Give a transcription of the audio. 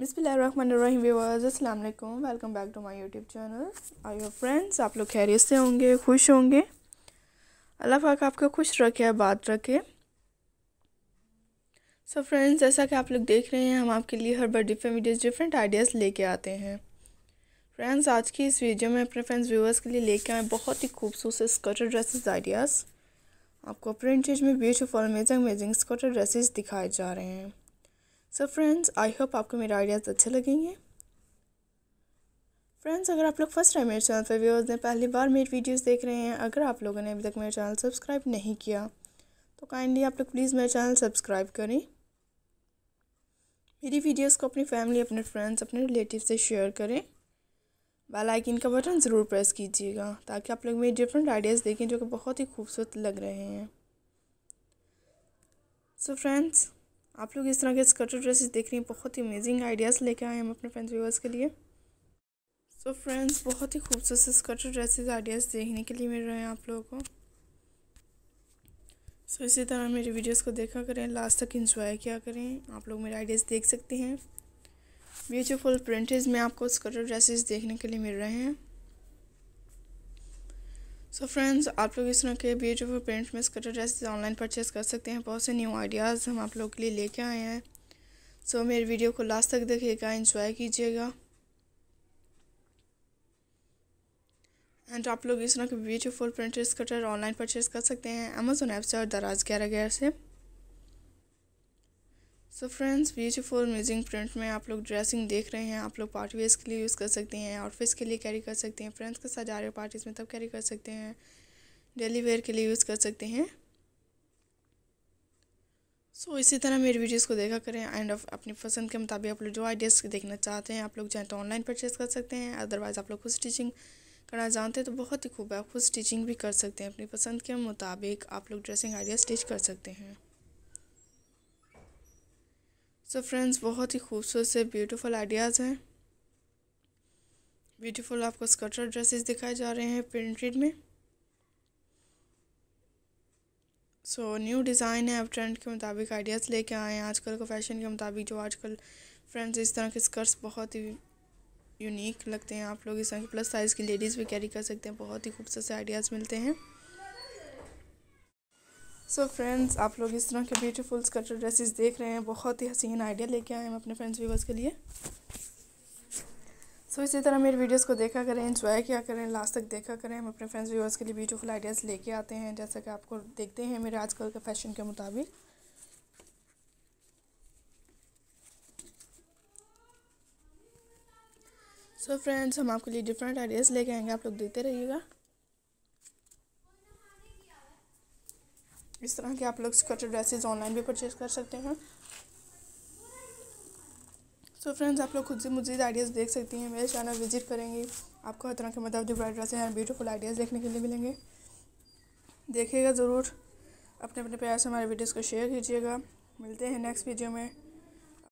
बिस्मिल्लाम viewers अस्सलाम वालेकुम welcome back to my YouTube channel I your friends आप लोग खैरियत से होंगे खुश होंगे अल्लाह पाक आपको खुश रखे बात रखे सो फ्रेंड्स जैसा कि आप लोग देख रहे हैं हम आपके लिए हर बार डिफरेंट वीडियोज़ डिफरेंट आइडियाज़ लेके आते हैं फ्रेंड्स आज की इस वीडियो में अपने फ्रेंड्स व्यूवर्स के लिए लेके आए बहुत ही खूबसूरत स्कर्टर ड्रेसेस आइडियाज़ आपको प्रिंटेज में beautiful amazing amazing skater dresses दिखाए जा रहे हैं सो फ्रेंड्स आई होप आपको मेरे आइडियाज़ अच्छे लगेंगे फ्रेंड्स अगर आप लोग फर्स्ट टाइम मेरे चैनल पर व्यूअर्स हैं पहली बार मेरी वीडियोस देख रहे हैं अगर आप लोगों ने अभी तक मेरा चैनल सब्सक्राइब नहीं किया तो काइंडली आप लोग प्लीज़ मेरा चैनल सब्सक्राइब करें मेरी वीडियोस को अपनी फैमिली अपने फ्रेंड्स अपने रिलेटिव से शेयर करें बेल आइकन का बटन ज़रूर प्रेस कीजिएगा ताकि आप लोग मेरे डिफरेंट आइडियाज़ देखें जो कि बहुत ही खूबसूरत लग रहे हैं सो so फ्रेंड्स आप लोग इस तरह के स्कर्टर ड्रेसेस देख रही हैं बहुत ही अमेजिंग आइडियाज़ लेके आए हम अपने फ्रेंड्स व्यूवर्स के लिए सो so फ्रेंड्स बहुत ही खूबसूरत से स्कर्टर ड्रेसेस आइडियाज़ देखने के लिए मिल रहे हैं आप लोगों को सो so, इसी तरह मेरी वीडियोस को देखा करें लास्ट तक इंजॉय किया करें आप लोग मेरे आइडियाज़ देख सकते हैं ब्यूटीफुल प्रिंटेज में आपको स्कर्टर ड्रेसेज देखने के लिए मिल रहे हैं सो फ्रेंड्स आप लोग इस तरह के ब्यूटीफुल प्रिंट में स्कटर ड्रेसेस ऑनलाइन परचेज़ कर सकते हैं बहुत से न्यू आइडियाज़ हम आप लोग के लिए लेके आए हैं सो so, मेरे वीडियो को लास्ट तक देखिएगा इंजॉय कीजिएगा एंड आप लोग इस तरह के beautiful print skater online purchase कर सकते हैं अमेजोन ऐप से और दराज ग्यारह ग्यारह से so friends beautiful amazing print में आप लोग ड्रेसिंग देख रहे हैं आप लोग पार्टी वेयर्स के लिए यूज़ कर सकते हैं आउटफिट्स के लिए कैरी कर सकते हैं फ्रेंड्स के साथ जा रहे हो पार्टीज़ में तब कैरी कर सकते हैं डेली वेयर के लिए यूज़ कर सकते हैं सो so, इसी तरह मेरी वीडियोस को देखा करें एंड अपनी पसंद के मुताबिक आप लोग जो आइडियाज़ देखना चाहते हैं आप लोग चाहें तो ऑनलाइन परचेज़ कर सकते हैं अदरवाइज़ आप लोग खुद स्टिचिंग करना जानते हैं तो बहुत ही खूब है आप खुद स्टिचिंग भी कर सकते हैं अपनी पसंद के मुताबिक आप लोग ड्रेसिंग आइडिया स्टिच कर सकते हैं सो तो फ्रेंड्स बहुत ही खूबसूरत से ब्यूटीफुल आइडियाज़ हैं ब्यूटीफुल आपको स्कर्टर ड्रेसेस दिखाए जा रहे हैं प्रिंटेड में सो न्यू डिज़ाइन है आप ट्रेंड के मुताबिक आइडियाज़ लेके आए हैं आजकल के फैशन के मुताबिक जो आजकल फ्रेंड्स इस तरह के स्कर्ट्स बहुत ही यूनिक लगते हैं आप लोग इस तरह के प्लस साइज़ की लेडीज़ भी कैरी कर सकते हैं बहुत ही खूबसूरत से आइडियाज़ मिलते हैं सो so फ्रेंड्स आप लोग इस तरह के ब्यूटीफुल स्कर्ट ड्रेसेस देख रहे हैं बहुत ही हसीन आइडिया लेके आए हम अपने फ्रेंड्स व्यूवर्स के लिए सो so, इसी तरह मेरे वीडियोस को देखा करें इन्जॉय किया करें लास्ट तक देखा करें हम अपने फ्रेंड्स व्यूवर्स के लिए ब्यूटीफुल आइडियाज़ लेके आते हैं जैसा कि आपको देखते हैं मेरे आजकल के फैशन के मुताबिक सो so, फ्रेंड्स हम आपके लिए डिफरेंट आइडियाज़ लेके आएंगे आप लोग देते रहिएगा इस तरह के आप लोग स्कर्ट ड्रेसेस ऑनलाइन भी परचेज़ कर सकते हैं सो so फ्रेंड्स आप लोग खुद से मुझे आइडियाज़ देख सकती हैं मेरे चैनल विजिट करेंगे आपको हर तरह के मतलब डिफरेंट ड्रेसेस हैं ब्यूटीफुल आइडियाज़ देखने के लिए मिलेंगे देखिएगा ज़रूर अपने अपने प्यार से हमारे वीडियोज़ को शेयर कीजिएगा मिलते हैं नेक्स्ट वीडियो में